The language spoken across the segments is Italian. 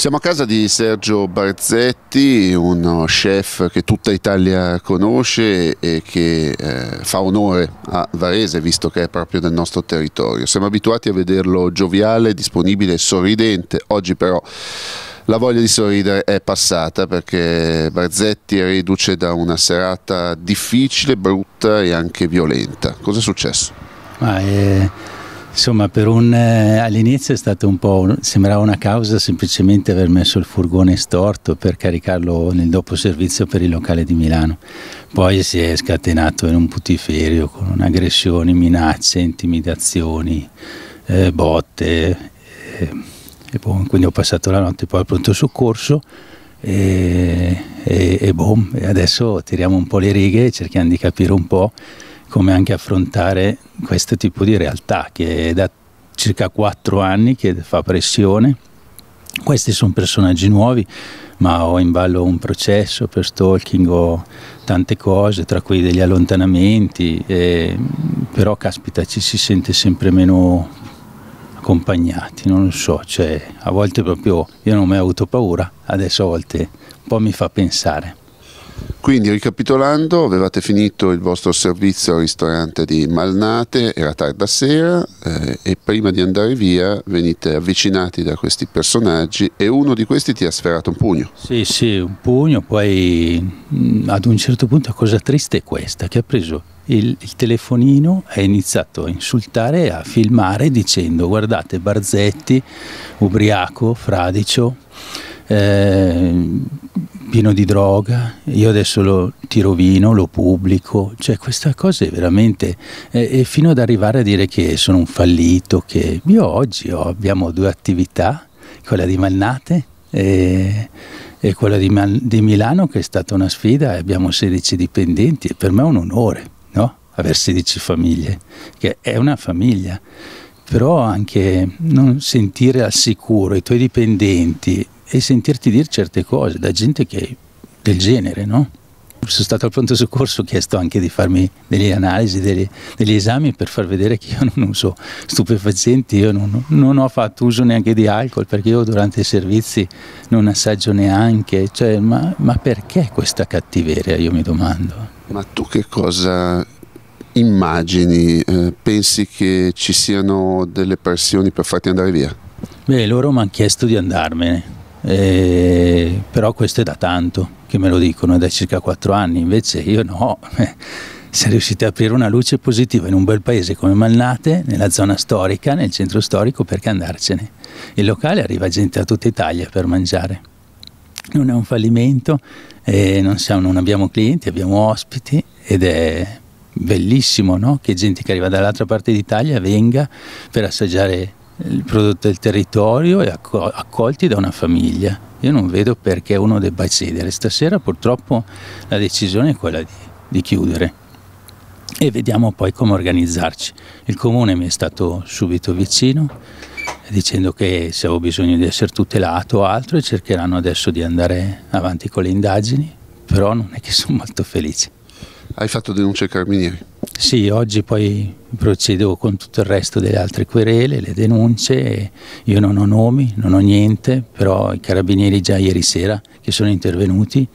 Siamo a casa di Sergio Barzetti, uno uh, chef che tutta Italia conosce e che eh, fa onore a Varese visto che è proprio del nostro territorio. Siamo abituati a vederlo gioviale, disponibile, sorridente, oggi però la voglia di sorridere è passata perché Barzetti è riduce da una serata difficile, brutta e anche violenta. Cosa è successo? Eh, Insomma, un, eh, all'inizio è stato un po'. Un, sembrava una causa semplicemente aver messo il furgone storto per caricarlo nel dopo servizio per il locale di Milano. Poi si è scatenato in un putiferio con aggressioni, minacce, intimidazioni, eh, botte. Eh, e boh, quindi ho passato la notte poi al pronto soccorso. E, e, e boh, adesso tiriamo un po' le righe e cerchiamo di capire un po' come anche affrontare questo tipo di realtà che è da circa quattro anni che fa pressione. Questi sono personaggi nuovi, ma ho in ballo un processo per stalking, ho tante cose, tra cui degli allontanamenti, e, però caspita ci si sente sempre meno accompagnati, non lo so, cioè a volte proprio io non ho mai avuto paura, adesso a volte un po' mi fa pensare. Quindi ricapitolando, avevate finito il vostro servizio al ristorante di Malnate, era tarda sera eh, e prima di andare via venite avvicinati da questi personaggi e uno di questi ti ha sferrato un pugno. Sì, sì, un pugno, poi mm, ad un certo punto la cosa triste è questa, che ha preso il, il telefonino ha iniziato a insultare, e a filmare dicendo guardate Barzetti, ubriaco, fradicio, eh, pieno di droga, io adesso lo tiro vino, lo pubblico, cioè questa cosa è veramente, eh, fino ad arrivare a dire che sono un fallito, che io oggi ho, abbiamo due attività, quella di Malnate e, e quella di, di, Milano che è stata una sfida, e abbiamo 16 dipendenti e per me è un onore no? aver 16 famiglie, che è una famiglia, però anche non sentire al sicuro i tuoi dipendenti e sentirti dire certe cose da gente che è del genere, no? Sono stato al pronto soccorso, ho chiesto anche di farmi delle analisi, delle, degli esami per far vedere che io non uso stupefacenti, io non, non, ho fatto uso neanche di alcol perché io durante i servizi non assaggio neanche, cioè, ma, ma perché questa cattiveria io mi domando. Ma tu che cosa immagini, eh, pensi che ci siano delle pressioni per farti andare via? Beh, loro mi hanno chiesto di andarmene, eh, però questo è da tanto che me lo dicono, è da circa quattro anni, invece io no. Se riuscite a aprire una luce positiva in un bel paese come Malnate, nella zona storica, nel centro storico, perché andarcene? Il locale arriva gente da tutta Italia per mangiare. Non è un fallimento, eh, non, siamo, non, abbiamo clienti, abbiamo ospiti ed è bellissimo no? che gente che arriva dall'altra parte d'Italia venga per assaggiare il prodotto del territorio e accolti da una famiglia. Io non vedo perché uno debba cedere. Stasera purtroppo la decisione è quella di, di chiudere e vediamo poi come organizzarci. Il comune mi è stato subito vicino dicendo che se avevo bisogno di essere tutelato o altro e cercheranno adesso di andare avanti con le indagini, però non è che sono molto felice hai fatto denuncia ai carabinieri. Sì, oggi poi procedo con tutto il resto delle altre querele, le denunce, io non ho nomi, non ho niente, però i carabinieri già ieri sera che sono intervenuti,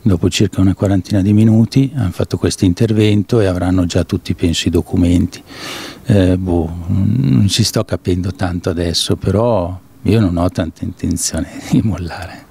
dopo circa una quarantina di minuti, hanno fatto questo intervento e avranno già tutti, penso, i documenti. Eh, boh, non ci sto capendo tanto adesso, però io non ho tanta intenzione di mollare.